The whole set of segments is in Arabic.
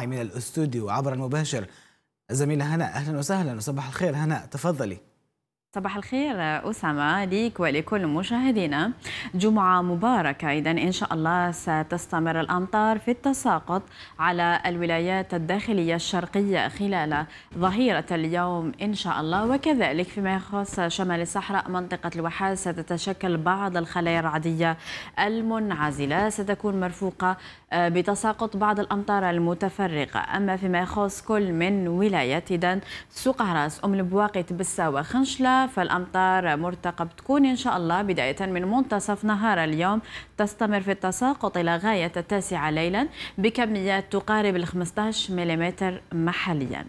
من الاستوديو عبر المباشر الزميلة هناء أهلا وسهلا وصباح الخير هناء تفضلي صباح الخير أسامة ليك ولكل مشاهدينا جمعة مباركة إذا إن شاء الله ستستمر الأمطار في التساقط على الولايات الداخلية الشرقية خلال ظهيرة اليوم إن شاء الله وكذلك فيما يخص شمال الصحراء منطقة الوحاد ستتشكل بعض الخلايا الرعدية المنعزلة ستكون مرفوقة آه، بتساقط بعض الأمطار المتفرقة أما فيما يخص كل من ولايات إذا راس أم البواقي تبسا وخنشلة فالأمطار مرتقب تكون إن شاء الله بداية من منتصف نهار اليوم تستمر في التساقط إلى غاية التاسعة ليلا بكميات تقارب ال 15 ملم محليا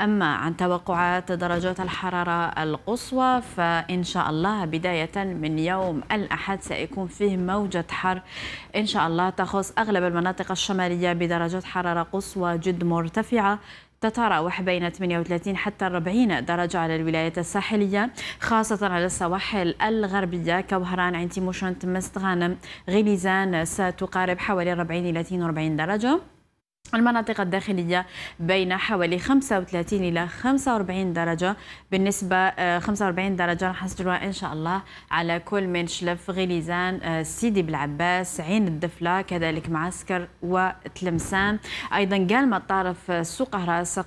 أما عن توقعات درجات الحرارة القصوى فإن شاء الله بداية من يوم الأحد سيكون فيه موجة حر إن شاء الله تخص أغلب المناطق الشمالية بدرجات حرارة قصوى جد مرتفعة تتراوح بين 38 حتى 40 درجة على الولايات الساحلية خاصة على السواحل الغربية كوهران عين تيموشنت مست غانم غليزان ستقارب حوالي 40 إلى 42 درجة المناطق الداخلية بين حوالي 35 إلى 45 درجة بالنسبة 45 آه، درجة راح نسجلوها إن شاء الله على كل من شلف غليزان آه، سيدي بالعباس عين الدفلة كذلك معسكر وتلمسان أيضا قال مطارف آه، سوق هراس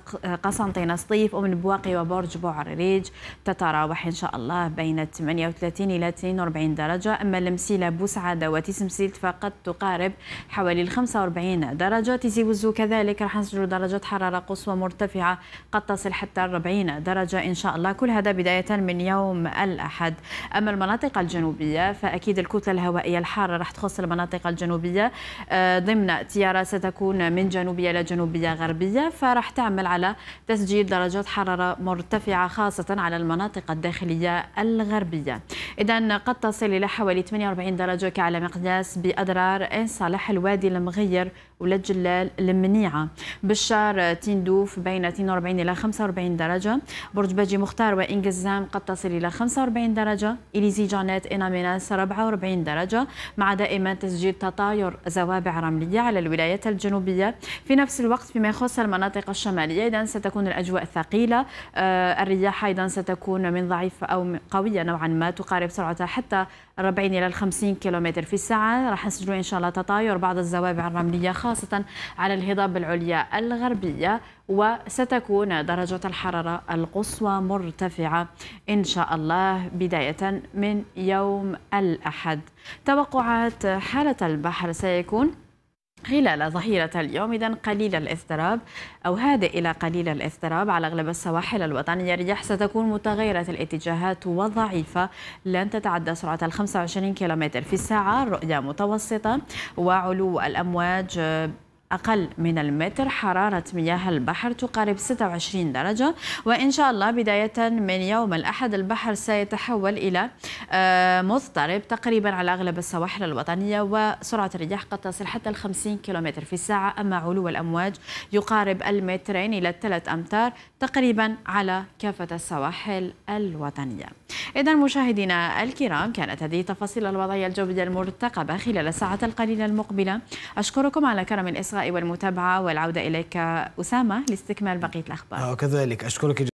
قسنطينة سطيف ومن بواقي وبرج بوعريج تتراوح إن شاء الله بين 38 إلى 42 درجة أما المسيلة بوسعادة وتسمسيلت فقد تقارب حوالي 45 درجة تزيوزو كذلك راح نسجل درجات حرارة قصوى مرتفعة قد تصل حتى 40 درجة إن شاء الله كل هذا بداية من يوم الأحد أما المناطق الجنوبية فأكيد الكتلة الهوائية الحارة راح تخص المناطق الجنوبية آه، ضمن تيارة ستكون من جنوبية إلى جنوبية غربية فراح تعمل على تسجيل درجات حرارة مرتفعة خاصة على المناطق الداخلية الغربية إذا قد تصل إلى حوالي 48 درجة كعلى مقياس بأضرار إن صالح الوادي المغير ولجلال لم منيعة بشار تندوف بين 42 إلى 45 درجة برج باجي مختار وإنجزام قد تصل إلى 45 درجة إليزي جانيت إناميناس 44 درجة مع دائما تسجيل تطاير زوابع رملية على الولايات الجنوبية في نفس الوقت فيما يخص المناطق الشمالية إذا ستكون الأجواء ثقيلة آه، الرياح أيضا ستكون من ضعيفة أو قوية نوعا ما تقارب سرعتها حتى 40 إلى 50 كيلومتر في الساعة راح نسجلوا إن شاء الله تطاير بعض الزوابع الرملية خاصة على الهرم الهضاب العليا الغربية وستكون درجة الحرارة القصوى مرتفعة إن شاء الله بداية من يوم الأحد توقعات حالة البحر سيكون خلال ظهيرة اليوم إذا قليل الاضطراب أو هادئ إلى قليل الاضطراب على أغلب السواحل الوطنية الرياح ستكون متغيرة الاتجاهات وضعيفة لن تتعدى سرعة ال 25 كم في الساعة الرؤية متوسطة وعلو الأمواج أقل من المتر حرارة مياه البحر تقارب 26 درجة وإن شاء الله بداية من يوم الأحد البحر سيتحول إلى آه، مضطرب تقريبا على أغلب السواحل الوطنية وسرعة الرياح قد تصل حتى ال 50 كم في الساعة أما علو الأمواج يقارب المترين إلى الثلاث أمتار تقريبا على كافة السواحل الوطنية إذا مشاهدينا الكرام كانت هذه تفاصيل الوضعية الجوية المرتقبة خلال الساعات القليلة المقبلة أشكركم على كرم الإصغاء والمتابعة والعودة إليك أسامة لاستكمال بقية الأخبار وكذلك آه، أشكرك